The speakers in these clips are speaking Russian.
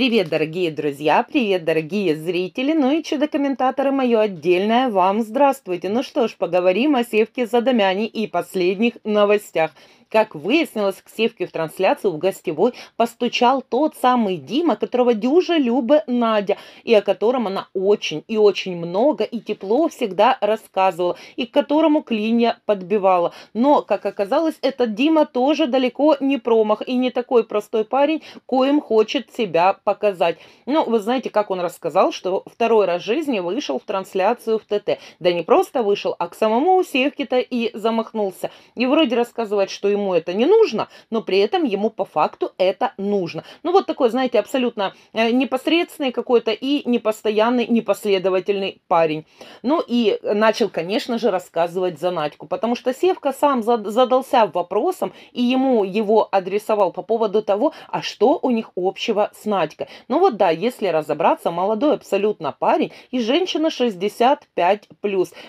Привет, дорогие друзья, привет, дорогие зрители, ну и чудо-комментаторы мое отдельное вам здравствуйте. Ну что ж, поговорим о Севке Задомяне и последних новостях – как выяснилось, к Севке в трансляцию в гостевой постучал тот самый Дима, которого дюжа Люба Надя, и о котором она очень и очень много и тепло всегда рассказывала, и к которому клинья подбивала. Но, как оказалось, этот Дима тоже далеко не промах и не такой простой парень, коим хочет себя показать. Ну, вы знаете, как он рассказал, что второй раз в жизни вышел в трансляцию в ТТ. Да не просто вышел, а к самому Севке-то и замахнулся. И вроде рассказывать, что ему ему это не нужно, но при этом ему по факту это нужно. Ну вот такой, знаете, абсолютно э, непосредственный какой-то и непостоянный, непоследовательный парень. Ну и начал, конечно же, рассказывать за Надьку, потому что Севка сам задался вопросом, и ему его адресовал по поводу того, а что у них общего с Надькой. Ну вот да, если разобраться, молодой абсолютно парень и женщина 65+.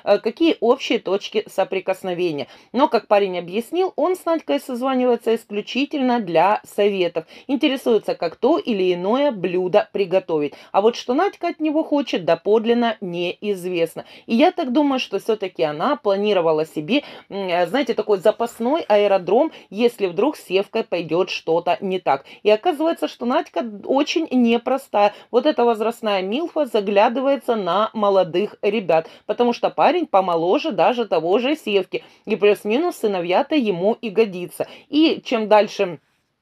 Э, какие общие точки соприкосновения? Но, как парень объяснил, он с Надькой Олька созванивается исключительно для советов. Интересуется, как то или иное блюдо приготовить. А вот что Надька от него хочет, доподлинно неизвестно. И я так думаю, что все-таки она планировала себе, э, знаете, такой запасной аэродром, если вдруг с Евкой пойдет что-то не так. И оказывается, что Надька очень непростая. Вот эта возрастная Милфа заглядывается на молодых ребят, потому что парень помоложе даже того же Севки. И плюс-минус сыновья-то ему и годятся садится. И чем дальше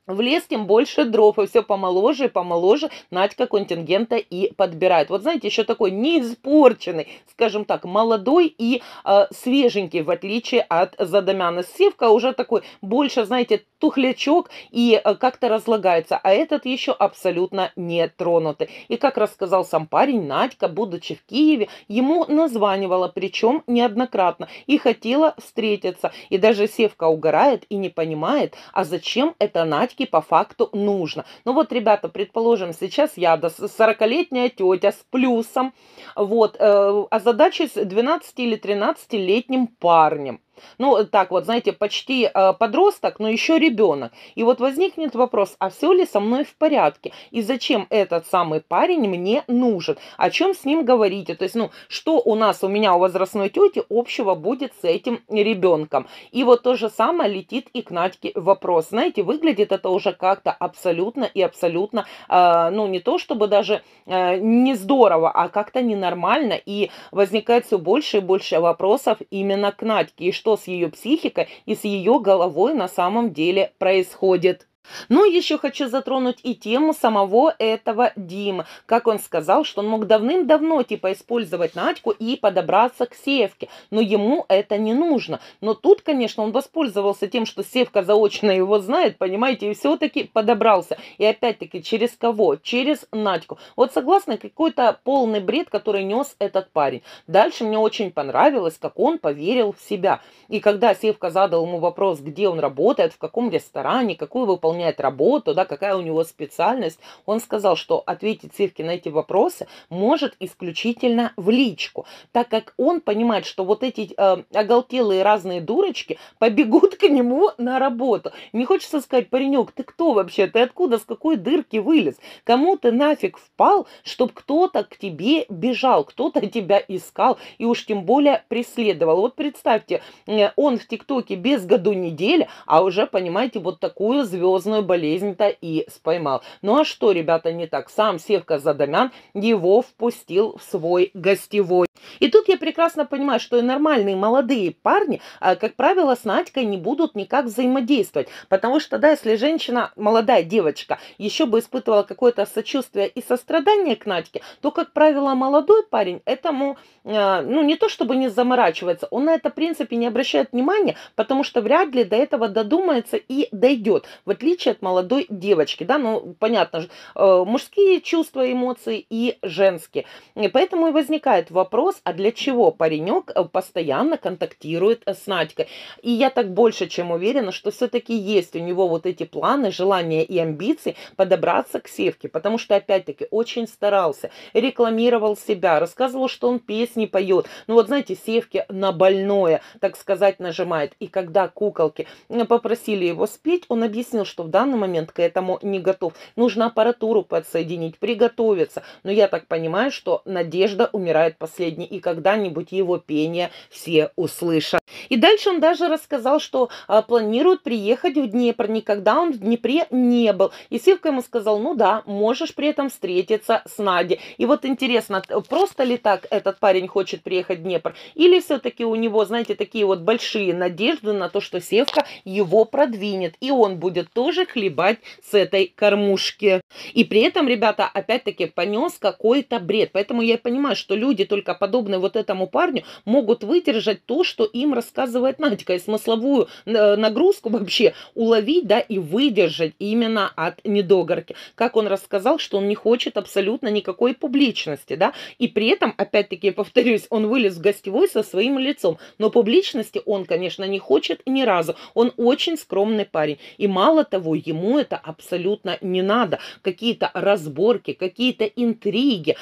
в лес, тем больше дров, и все помоложе и помоложе Надька контингента и подбирает. Вот знаете, еще такой неиспорченный, скажем так, молодой и э, свеженький, в отличие от Задомяна. Севка уже такой больше, знаете, тухлячок и э, как-то разлагается, а этот еще абсолютно не тронутый. И как рассказал сам парень, Надька, будучи в Киеве, ему названивала, причем неоднократно, и хотела встретиться. И даже Севка угорает и не понимает, а зачем это Надька фактически по факту нужно. Ну вот, ребята, предположим, сейчас я 40-летняя тетя с плюсом, вот, э, а задача с 12 или 13-летним парнем. Ну, э, так вот, знаете, почти а, подросток, но еще ребенок. И вот возникнет вопрос, а все ли со мной в порядке? И зачем этот самый парень мне нужен? О чем с ним говорите? То есть, ну, что у нас, у меня, у возрастной тети общего будет с этим ребенком? И вот то же самое летит и к Надьке вопрос. Знаете, выглядит это уже как-то абсолютно и абсолютно, э, ну, не то чтобы даже э, не здорово, а как-то ненормально. И возникает все больше и больше вопросов именно к Надьке. И что что с ее психикой и с ее головой на самом деле происходит. Ну, еще хочу затронуть и тему самого этого Дима, Как он сказал, что он мог давным-давно, типа, использовать Надьку и подобраться к Севке, но ему это не нужно. Но тут, конечно, он воспользовался тем, что Севка заочно его знает, понимаете, и все-таки подобрался. И опять-таки, через кого? Через Надьку. Вот согласно, какой-то полный бред, который нес этот парень. Дальше мне очень понравилось, как он поверил в себя. И когда Севка задал ему вопрос, где он работает, в каком ресторане, какую выполняет выполняет работу, да, какая у него специальность, он сказал, что ответить Сивке на эти вопросы может исключительно в личку, так как он понимает, что вот эти э, оголтелые разные дурочки побегут к нему на работу. Не хочется сказать, паренек, ты кто вообще, ты откуда, с какой дырки вылез, кому ты нафиг впал, чтобы кто-то к тебе бежал, кто-то тебя искал и уж тем более преследовал. Вот представьте, э, он в ТикТоке без году неделя, а уже, понимаете, вот такую звезду серьезную болезнь-то и споймал. Ну а что, ребята, не так? Сам Севка Задомян его впустил в свой гостевой. И тут я прекрасно понимаю, что и нормальные молодые парни, а, как правило, с Надькой не будут никак взаимодействовать. Потому что, да, если женщина, молодая девочка, еще бы испытывала какое-то сочувствие и сострадание к Надьке, то, как правило, молодой парень этому, э, ну, не то чтобы не заморачивается, он на это, в принципе, не обращает внимания, потому что вряд ли до этого додумается и дойдет. Вот отличие от молодой девочки, да, ну, понятно, э, мужские чувства, эмоции и женские. И поэтому и возникает вопрос, а для чего паренек э, постоянно контактирует э, с Надькой? И я так больше чем уверена, что все-таки есть у него вот эти планы, желания и амбиции подобраться к Севке, потому что, опять-таки, очень старался, рекламировал себя, рассказывал, что он песни поет. Ну вот, знаете, Севке на больное, так сказать, нажимает. И когда куколки попросили его спеть, он объяснил, что что в данный момент к этому не готов. Нужно аппаратуру подсоединить, приготовиться. Но я так понимаю, что надежда умирает последней, и когда-нибудь его пение все услышат. И дальше он даже рассказал, что а, планирует приехать в Днепр. Никогда он в Днепре не был. И Сивка ему сказал, ну да, можешь при этом встретиться с Надей. И вот интересно, просто ли так этот парень хочет приехать в Днепр? Или все-таки у него, знаете, такие вот большие надежды на то, что Севка его продвинет, и он будет тоже тоже хлебать с этой кормушки. И при этом, ребята, опять-таки понес какой-то бред. Поэтому я понимаю, что люди только подобные вот этому парню могут выдержать то, что им рассказывает Надька. И смысловую э, нагрузку вообще уловить, да, и выдержать именно от недогорки. Как он рассказал, что он не хочет абсолютно никакой публичности, да. И при этом, опять-таки, я повторюсь, он вылез в гостевой со своим лицом. Но публичности он, конечно, не хочет ни разу. Он очень скромный парень. И мало того, того, ему это абсолютно не надо. Какие-то разборки, какие-то интриги.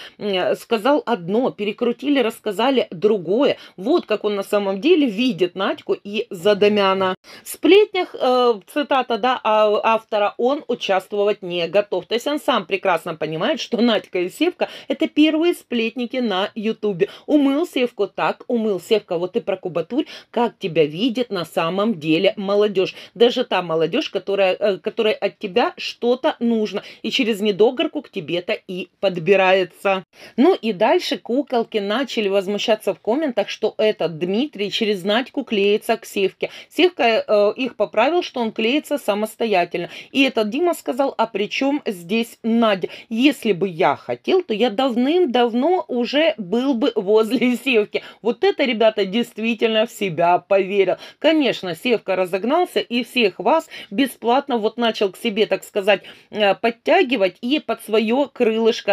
Сказал одно, перекрутили, рассказали другое. Вот как он на самом деле видит Надьку и Задомяна. В сплетнях, э, цитата да, а, автора, он участвовать не готов. То есть он сам прекрасно понимает, что Надька и Севка – это первые сплетники на Ютубе. Умыл Севку так, умыл Севка, вот ты про кубатурь, как тебя видит на самом деле молодежь. Даже та молодежь, которая э, Э, которой от тебя что-то нужно. И через недогорку к тебе-то и подбирается. Ну и дальше куколки начали возмущаться в комментах, что этот Дмитрий через Надьку клеится к Севке. Севка э, их поправил, что он клеится самостоятельно. И этот Дима сказал, а при чем здесь Надя? Если бы я хотел, то я давным-давно уже был бы возле Севки. Вот это, ребята, действительно в себя поверил. Конечно, Севка разогнался и всех вас бесплатно вот начал к себе, так сказать, э, подтягивать и под свое крылышко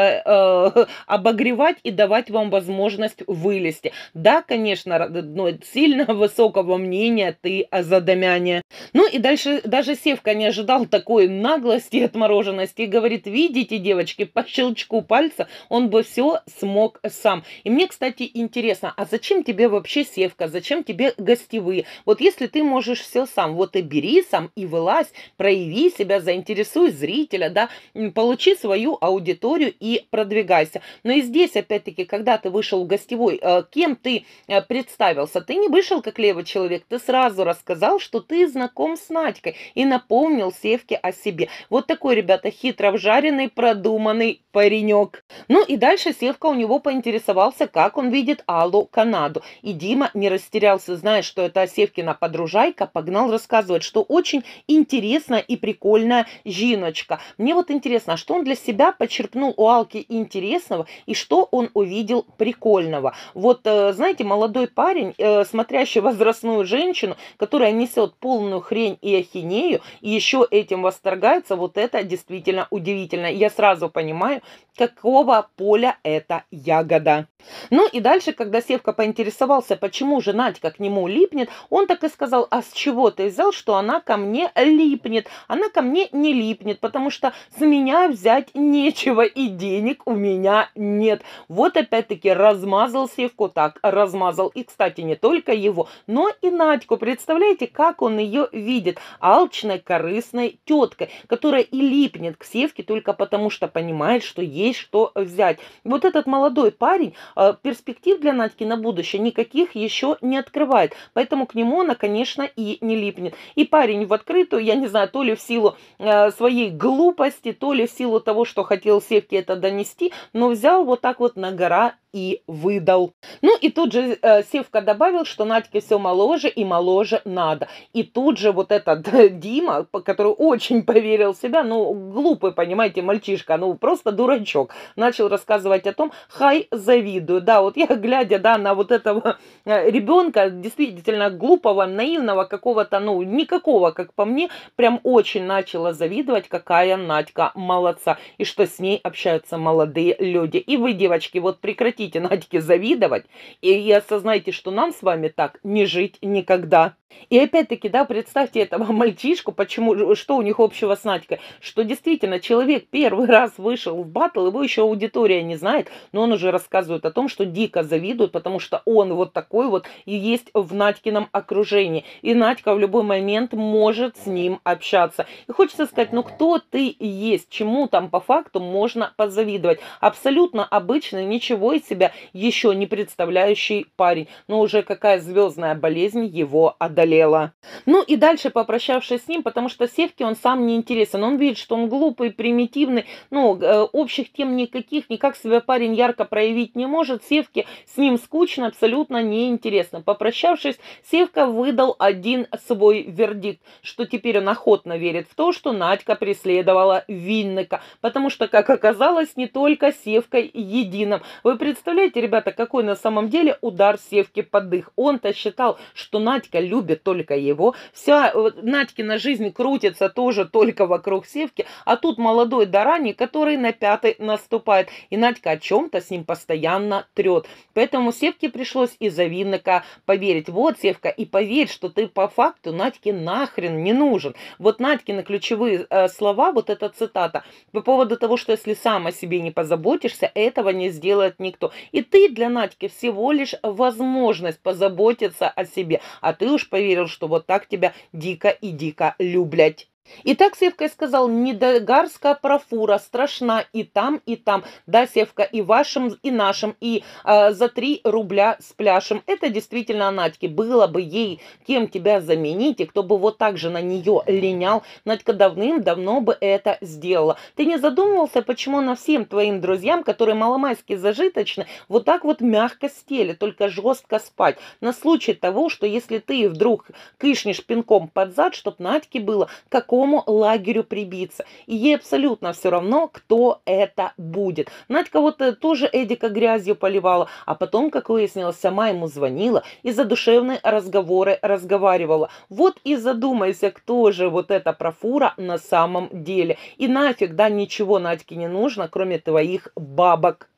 э, обогревать и давать вам возможность вылезти. Да, конечно, но сильно высокого мнения ты о Задомяне. Ну и дальше даже Севка не ожидал такой наглости и отмороженности и говорит, видите, девочки, по щелчку пальца он бы все смог сам. И мне, кстати, интересно, а зачем тебе вообще Севка, зачем тебе гостевые? Вот если ты можешь все сам, вот и бери сам и вылазь, про прояви себя, заинтересуй зрителя, да, получи свою аудиторию и продвигайся. Но и здесь, опять-таки, когда ты вышел в гостевой, э, кем ты э, представился? Ты не вышел как левый человек, ты сразу рассказал, что ты знаком с Надькой и напомнил Севке о себе. Вот такой, ребята, хитро вжаренный, продуманный паренек. Ну и дальше Севка у него поинтересовался, как он видит Аллу Канаду. И Дима не растерялся, зная, что это Севкина подружайка, погнал рассказывать, что очень интересно и прикольная жиночка. Мне вот интересно, а что он для себя почерпнул у Алки интересного и что он увидел прикольного. Вот, э, знаете, молодой парень, э, смотрящий возрастную женщину, которая несет полную хрень и ахинею, и еще этим восторгается, вот это действительно удивительно. Я сразу понимаю, какого поля это ягода. Ну и дальше, когда Севка поинтересовался, почему же Надька к нему липнет, он так и сказал, а с чего ты взял, что она ко мне липнет? липнет, она ко мне не липнет, потому что с меня взять нечего и денег у меня нет. Вот опять-таки размазал Севку так, размазал. И, кстати, не только его, но и Надьку. Представляете, как он ее видит? Алчной, корыстной теткой, которая и липнет к Севке только потому, что понимает, что есть что взять. Вот этот молодой парень э, перспектив для Надьки на будущее никаких еще не открывает. Поэтому к нему она, конечно, и не липнет. И парень в открытую, я не знаю, то ли в силу э, своей глупости, то ли в силу того, что хотел Севке это донести, но взял вот так вот на гора и выдал. Ну и тут же э, Севка добавил, что Надьке все моложе и моложе надо. И тут же вот этот Дима, который очень поверил в себя, ну глупый, понимаете, мальчишка, ну просто дурачок, начал рассказывать о том, хай завидую. Да, вот я глядя, да, на вот этого э, ребенка, действительно глупого, наивного, какого-то, ну никакого, как по мне, прям очень начала завидовать, какая Надька молодца. И что с ней общаются молодые люди. И вы, девочки, вот прекратите прекратите Надьке завидовать и осознайте, что нам с вами так не жить никогда. И опять-таки, да, представьте этого мальчишку, почему, что у них общего с Надькой, что действительно человек первый раз вышел в батл, его еще аудитория не знает, но он уже рассказывает о том, что дико завидует, потому что он вот такой вот и есть в Надькином окружении. И Надька в любой момент может с ним общаться. И хочется сказать, ну кто ты есть, чему там по факту можно позавидовать. Абсолютно обычный, ничего из себя еще не представляющий парень, но уже какая звездная болезнь его одолела одолела. Ну и дальше, попрощавшись с ним, потому что Севке он сам не интересен. Он видит, что он глупый, примитивный, ну, э, общих тем никаких, никак себя парень ярко проявить не может. Севке с ним скучно, абсолютно неинтересно. Попрощавшись, Севка выдал один свой вердикт, что теперь он охотно верит в то, что Надька преследовала Винника, потому что, как оказалось, не только Севкой единым. Вы представляете, ребята, какой на самом деле удар Севки под дых? Он-то считал, что Надька любит любит только его. Вся вот, Надькина жизнь крутится тоже только вокруг Севки, а тут молодой Дарани, который на пятый наступает. И Надька о чем-то с ним постоянно трет. Поэтому Севке пришлось из-за Винника поверить. Вот, Севка, и поверь, что ты по факту Надьке нахрен не нужен. Вот Надькины ключевые э, слова, вот эта цитата, по поводу того, что если сам о себе не позаботишься, этого не сделает никто. И ты для Надьки всего лишь возможность позаботиться о себе, а ты уж поверил, что вот так тебя дико и дико люблять. И так Севка сказал, недогарская а профура страшна и там, и там. Да, Севка, и вашим, и нашим, и э, за три рубля с пляшем. Это действительно Надьке. Было бы ей кем тебя заменить, и кто бы вот так же на нее линял, Надька давным-давно бы это сделала. Ты не задумывался, почему она всем твоим друзьям, которые маломайски зажиточны, вот так вот мягко стели, только жестко спать. На случай того, что если ты вдруг кышнешь пинком под зад, чтоб Надьке было, какое? какому лагерю прибиться. И ей абсолютно все равно, кто это будет. Надька вот тоже Эдика грязью поливала, а потом, как выяснилось, сама ему звонила и за душевные разговоры разговаривала. Вот и задумайся, кто же вот эта профура на самом деле. И нафиг, да, ничего Надьке не нужно, кроме твоих бабок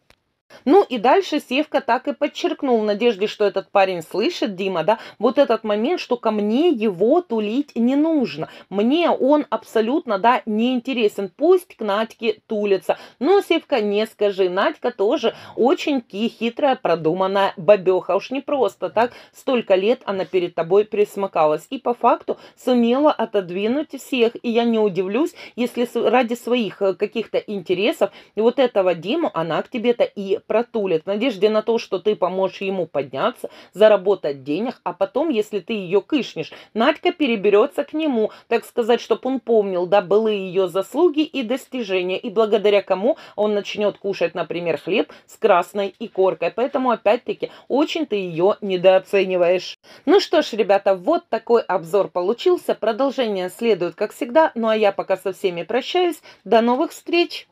ну и дальше Севка так и подчеркнул в надежде, что этот парень слышит, Дима, да, вот этот момент, что ко мне его тулить не нужно. Мне он абсолютно, да, не интересен. Пусть к Надьке тулится. Но, Севка, не скажи. Надька тоже очень ки, хитрая, продуманная бабеха. Уж не просто так. Столько лет она перед тобой присмыкалась. И по факту сумела отодвинуть всех. И я не удивлюсь, если ради своих э, каких-то интересов вот этого Диму она к тебе-то и протулит в надежде на то, что ты поможешь ему подняться, заработать денег, а потом, если ты ее кышнешь, Надька переберется к нему, так сказать, чтобы он помнил, да, былые ее заслуги и достижения, и благодаря кому он начнет кушать, например, хлеб с красной и коркой. Поэтому, опять-таки, очень ты ее недооцениваешь. Ну что ж, ребята, вот такой обзор получился. Продолжение следует, как всегда. Ну а я пока со всеми прощаюсь. До новых встреч!